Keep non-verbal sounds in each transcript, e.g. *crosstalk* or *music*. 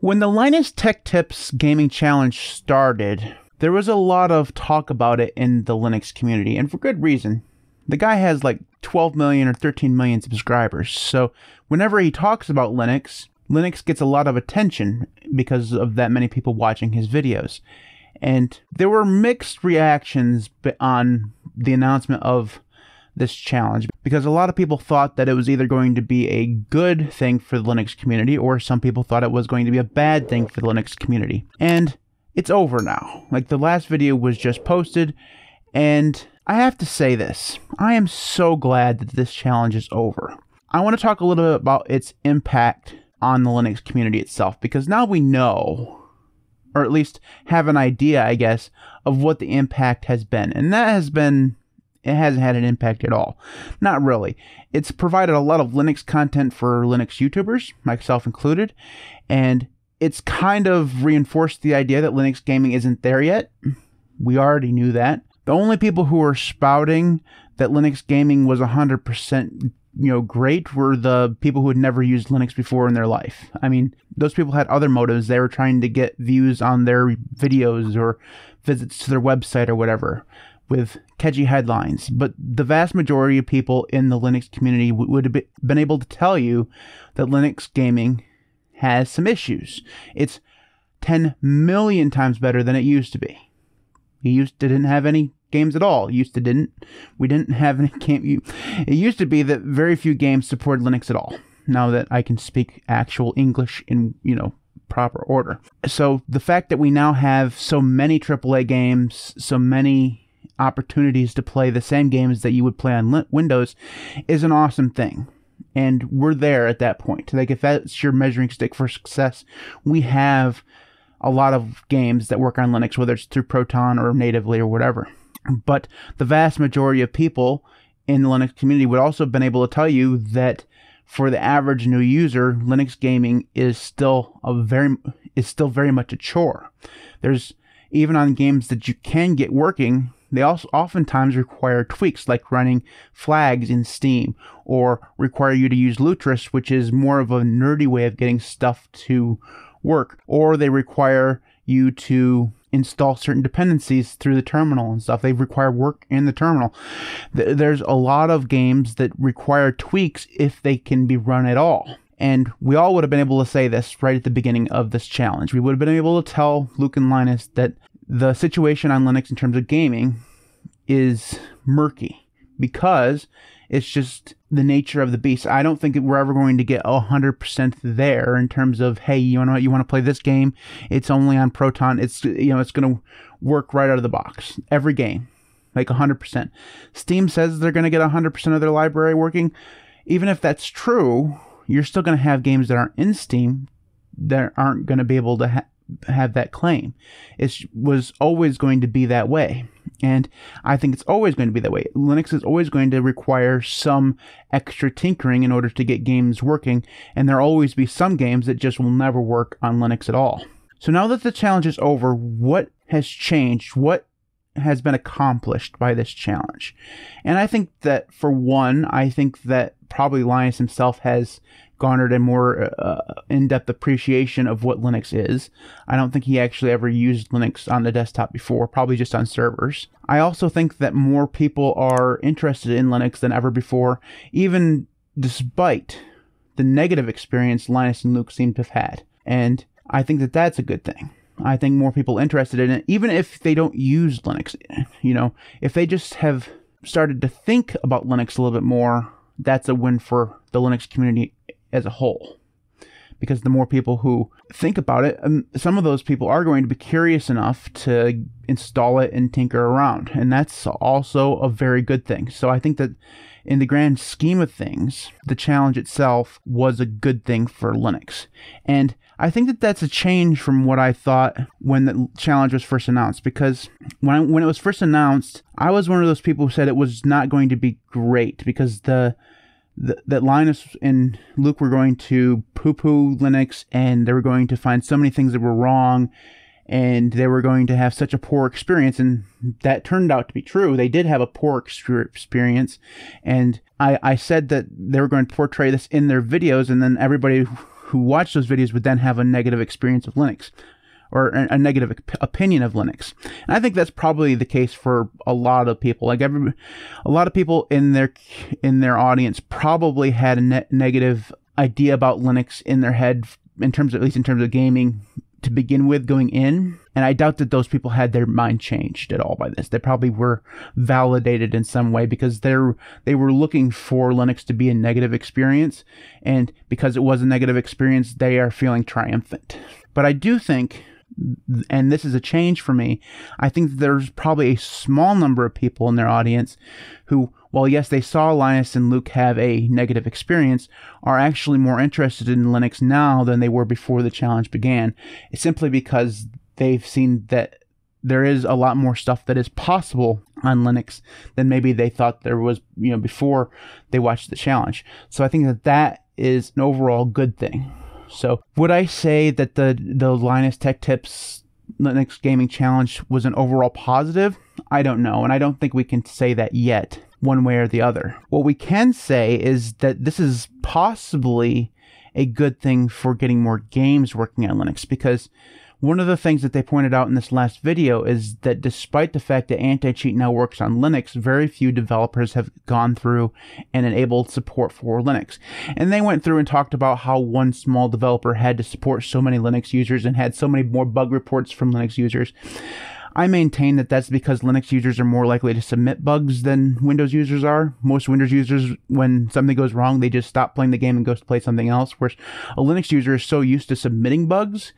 When the Linus Tech Tips Gaming Challenge started, there was a lot of talk about it in the Linux community, and for good reason. The guy has like 12 million or 13 million subscribers, so whenever he talks about Linux, Linux gets a lot of attention because of that many people watching his videos. And there were mixed reactions on the announcement of this challenge because a lot of people thought that it was either going to be a good thing for the Linux community or some people thought it was going to be a bad thing for the Linux community. And it's over now. Like the last video was just posted and I have to say this. I am so glad that this challenge is over. I want to talk a little bit about its impact on the Linux community itself because now we know or at least have an idea, I guess, of what the impact has been. And that has been it hasn't had an impact at all. Not really. It's provided a lot of Linux content for Linux YouTubers, myself included, and it's kind of reinforced the idea that Linux gaming isn't there yet. We already knew that. The only people who were spouting that Linux gaming was 100% you know great were the people who had never used linux before in their life i mean those people had other motives they were trying to get views on their videos or visits to their website or whatever with catchy headlines, but the vast majority of people in the Linux community would have been able to tell you that Linux gaming has some issues. It's 10 million times better than it used to be. It used to didn't have any games at all. Used to didn't. We didn't have any *laughs* game. It used to be that very few games supported Linux at all. Now that I can speak actual English in you know proper order, so the fact that we now have so many AAA games, so many opportunities to play the same games that you would play on Windows is an awesome thing. And we're there at that point. Like, if that's your measuring stick for success, we have a lot of games that work on Linux, whether it's through Proton or natively or whatever. But the vast majority of people in the Linux community would also have been able to tell you that for the average new user, Linux gaming is still a very is still very much a chore. There's even on games that you can get working, they also oftentimes require tweaks like running flags in Steam or require you to use Lutris, which is more of a nerdy way of getting stuff to work, or they require you to install certain dependencies through the terminal and stuff. They require work in the terminal. Th- there's a lot of games that require tweaks if they can be run at all. And we all would have been able to say this right at the beginning of this challenge. We would have been able to tell Luke and Linus that the situation on Linux in terms of gaming is murky because it's just the nature of the beast. I don't think we're ever going to get 100% there in terms of hey, you want you want to play this game, it's only on Proton. It's you know, it's going to work right out of the box every game. Like 100%. Steam says they're going to get 100% of their library working. Even if that's true, you're still going to have games that aren't in Steam that aren't going to be able to ha- have that claim. It was always going to be that way. And I think it's always going to be that way. Linux is always going to require some extra tinkering in order to get games working, and there'll always be some games that just will never work on Linux at all. So now that the challenge is over, what has changed? What has been accomplished by this challenge? And I think that for one, I think that probably Linus himself has garnered a more uh, uh, in-depth appreciation of what Linux is. I don't think he actually ever used Linux on the desktop before, probably just on servers. I also think that more people are interested in Linux than ever before, even despite the negative experience Linus and Luke seem to have had. And I think that that's a good thing. I think more people interested in it, even if they don't use Linux. You know, if they just have started to think about Linux a little bit more, that's a win for the Linux community as a whole. Because the more people who think about it, um, some of those people are going to be curious enough to install it and tinker around. And that's also a very good thing. So I think that in the grand scheme of things, the challenge itself was a good thing for Linux. And I think that that's a change from what I thought when the challenge was first announced. Because when I, when it was first announced, I was one of those people who said it was not going to be great because the that Linus and Luke were going to poo poo Linux and they were going to find so many things that were wrong and they were going to have such a poor experience. And that turned out to be true. They did have a poor experience. And I, I said that they were going to portray this in their videos, and then everybody who watched those videos would then have a negative experience of Linux or a negative opinion of Linux. And I think that's probably the case for a lot of people. Like every, a lot of people in their in their audience probably had a ne- negative idea about Linux in their head in terms of, at least in terms of gaming to begin with going in. And I doubt that those people had their mind changed at all by this. They probably were validated in some way because they're they were looking for Linux to be a negative experience. And because it was a negative experience, they are feeling triumphant. But I do think and this is a change for me. I think there's probably a small number of people in their audience who, while yes, they saw Linus and Luke have a negative experience, are actually more interested in Linux now than they were before the challenge began. It's simply because they've seen that there is a lot more stuff that is possible on Linux than maybe they thought there was, you know, before they watched the challenge. So I think that that is an overall good thing. So would I say that the the Linus Tech Tips Linux Gaming Challenge was an overall positive? I don't know, and I don't think we can say that yet, one way or the other. What we can say is that this is possibly a good thing for getting more games working on Linux because one of the things that they pointed out in this last video is that despite the fact that anti-cheat now works on Linux, very few developers have gone through and enabled support for Linux. And they went through and talked about how one small developer had to support so many Linux users and had so many more bug reports from Linux users. I maintain that that's because Linux users are more likely to submit bugs than Windows users are. Most Windows users, when something goes wrong, they just stop playing the game and go to play something else, whereas a Linux user is so used to submitting bugs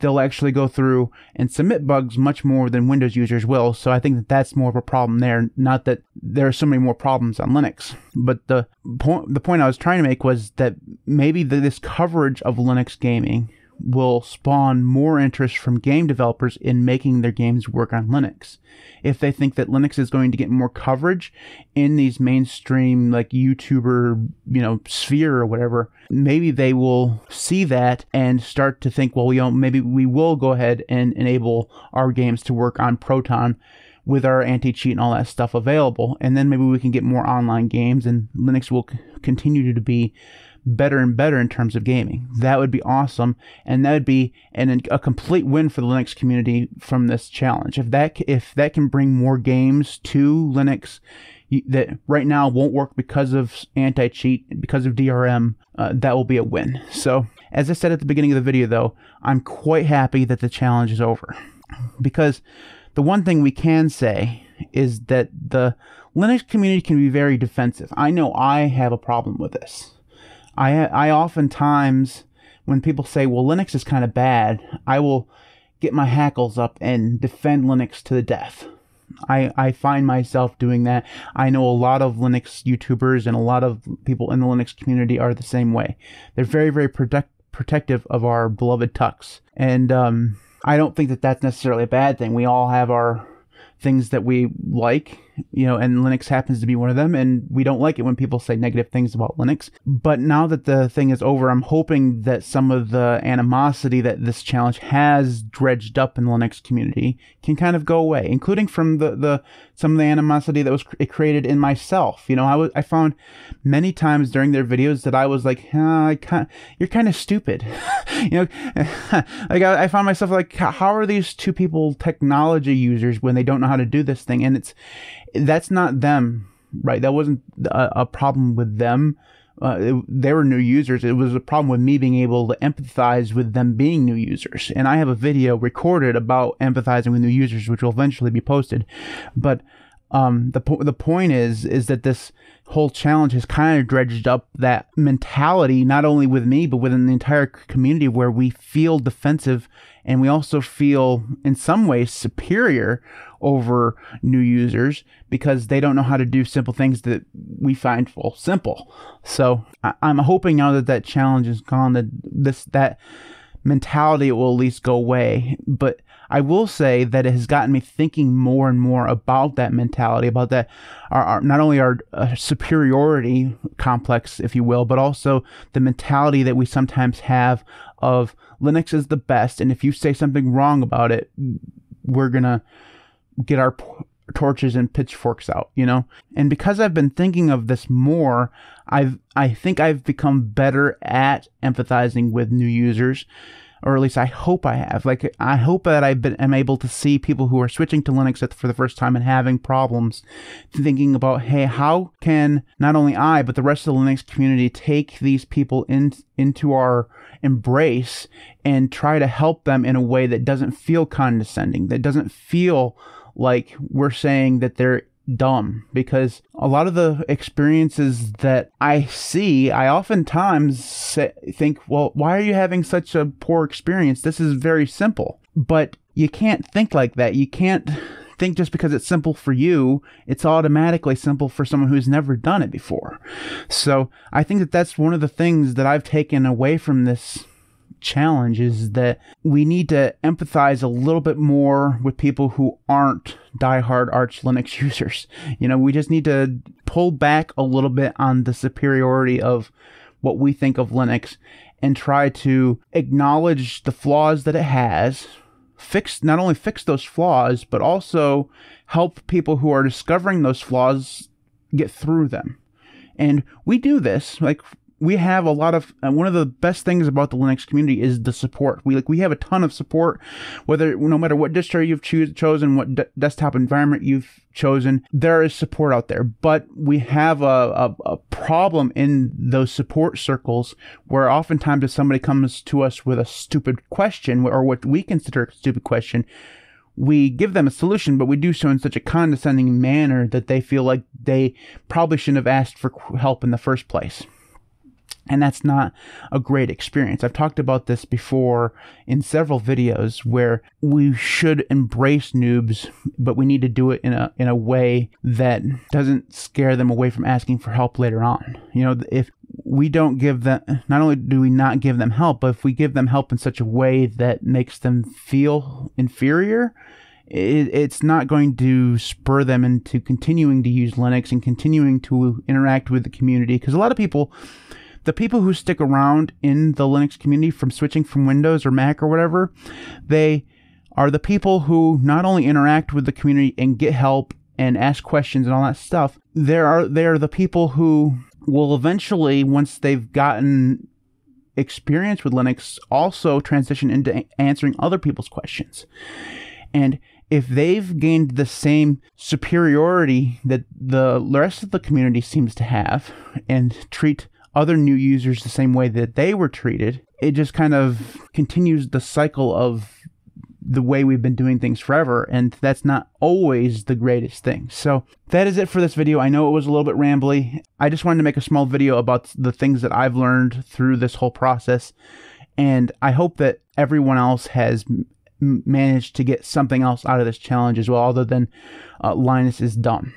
they'll actually go through and submit bugs much more than Windows users will. So I think that that's more of a problem there. Not that there are so many more problems on Linux, but the point the point I was trying to make was that maybe the, this coverage of Linux gaming will spawn more interest from game developers in making their games work on Linux. If they think that Linux is going to get more coverage in these mainstream like YouTuber, you know, sphere or whatever, maybe they will see that and start to think, well, we don't, maybe we will go ahead and enable our games to work on Proton with our anti-cheat and all that stuff available and then maybe we can get more online games and linux will c- continue to be better and better in terms of gaming. That would be awesome, and that would be an, a complete win for the Linux community from this challenge. If that if that can bring more games to Linux that right now won't work because of anti-cheat, because of DRM, uh, that will be a win. So, as I said at the beginning of the video, though, I'm quite happy that the challenge is over, because the one thing we can say is that the Linux community can be very defensive. I know I have a problem with this. I I oftentimes when people say, "Well, Linux is kind of bad," I will get my hackles up and defend Linux to the death. I, I find myself doing that. I know a lot of Linux YouTubers and a lot of people in the Linux community are the same way. They're very, very protect, protective of our beloved Tux. And um, I don't think that that's necessarily a bad thing. We all have our things that we like you know, and Linux happens to be one of them. And we don't like it when people say negative things about Linux. But now that the thing is over, I'm hoping that some of the animosity that this challenge has dredged up in the Linux community can kind of go away, including from the, the some of the animosity that was it created in myself. You know, I was I found many times during their videos that I was like, I can't, you're kind of stupid. *laughs* you know, *laughs* like I, I, found myself like, how are these two people technology users when they don't know how to do this thing? And it's that's not them, right? That wasn't a, a problem with them uh, it, they were new users. It was a problem with me being able to empathize with them being new users. And I have a video recorded about empathizing with new users, which will eventually be posted. But um, the po- the point is is that this whole challenge has kind of dredged up that mentality, not only with me, but within the entire community where we feel defensive and we also feel, in some ways, superior over new users because they don't know how to do simple things that we find full simple. So I- am hoping now that that challenge is gone, that this, that mentality will at least go away. But I will say that it has gotten me thinking more and more about that mentality, about that, our, our not only our uh, superiority complex, if you will, but also the mentality that we sometimes have of Linux is the best, and if you say something wrong about it, we're gonna get our p- torches and pitchforks out, you know? And because I've been thinking of this more, I've I think I've become better at empathizing with new users or at least I hope I have. Like I hope that I've been am able to see people who are switching to Linux for the first time and having problems, thinking about hey, how can not only I but the rest of the Linux community take these people in into our embrace and try to help them in a way that doesn't feel condescending, that doesn't feel like we're saying that they're dumb because a lot of the experiences that I see, I oftentimes say, think, well, why are you having such a poor experience? This is very simple. But you can't think like that. You can't think just because it's simple for you, it's automatically simple for someone who's never done it before. So I think that that's one of the things that I've taken away from this challenge is that we need to empathize a little bit more with people who aren't diehard Arch Linux *laughs* users. You know, we just need to pull back a little bit on the superiority of what we think of Linux and try to acknowledge the flaws that it has, fix not only fix those flaws, but also help people who are discovering those flaws get through them. And we do this, like we have a lot of one of the best things about the Linux community is the support. We like we have a ton of support, whether no matter what distro you've choos- chosen, what de- desktop environment you've chosen, there is support out there. But we have a, a, a problem in those support circles where oftentimes if somebody comes to us with a stupid question or what we consider a stupid question, we give them a solution, but we do so in such a condescending manner that they feel like they probably shouldn't have asked for help in the first place. And that's not a great experience. I've talked about this before in several videos where we should embrace noobs, but we need to do it in a in a way that doesn't scare them away from asking for help later on. You know, if we don't give them not only do we not give them help, but if we give them help in such a way that makes them feel inferior, it's not going to spur them into continuing to use Linux and continuing to interact with the community because a lot of people the people who stick around in the Linux community from switching from Windows or Mac or whatever, they are the people who not only interact with the community and get help and ask questions and all that stuff, there are they are the people who will eventually, once they've gotten experience with Linux, also transition into answering other people's questions. And if they've gained the same superiority that the rest of the community seems to have and treat other new users the same way that they were treated. It just kind of continues the cycle of the way we've been doing things forever, and that's not always the greatest thing. So, that is it for this video. I know it was a little bit rambly. I just wanted to make a small video about the things that I've learned through this whole process, and I hope that everyone else has managed to get something else out of this challenge as well, other than uh, Linus is dumb.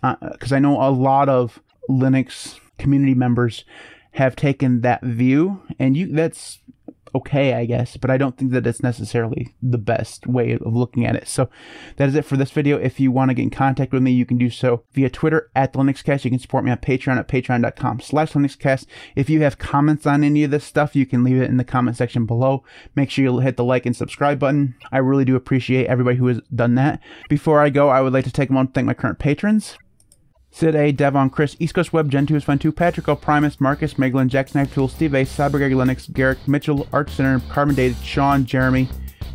Because uh, I know a lot of Linux community members have taken that view, and you that's okay, I guess, but I don't think that it's necessarily the best way of looking at it. So that is it for this video. If you want to get in contact with me, you can do so via Twitter at the LinuxCast. You can support me on Patreon at patreon.com slash LinuxCast. If you have comments on any of this stuff, you can leave it in the comment section below. Make sure you hit the like and subscribe button. I really do appreciate everybody who has done that. Before I go, I would like to take a moment to thank my current patrons. Sid A, Devon, Chris, East Coast Web, is Fun too, Patrick O, Primus, Marcus, Megalyn, Jackknife Tool, Steve A, Cybergag, Linux, Garrick, Mitchell, Art Center, Carbon Dated, Sean, Jeremy,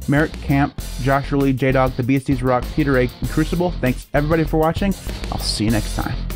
Merrick Camp, Joshua Lee, J Dog, The Beasties Rock, Peter A, Crucible. Thanks everybody for watching. I'll see you next time.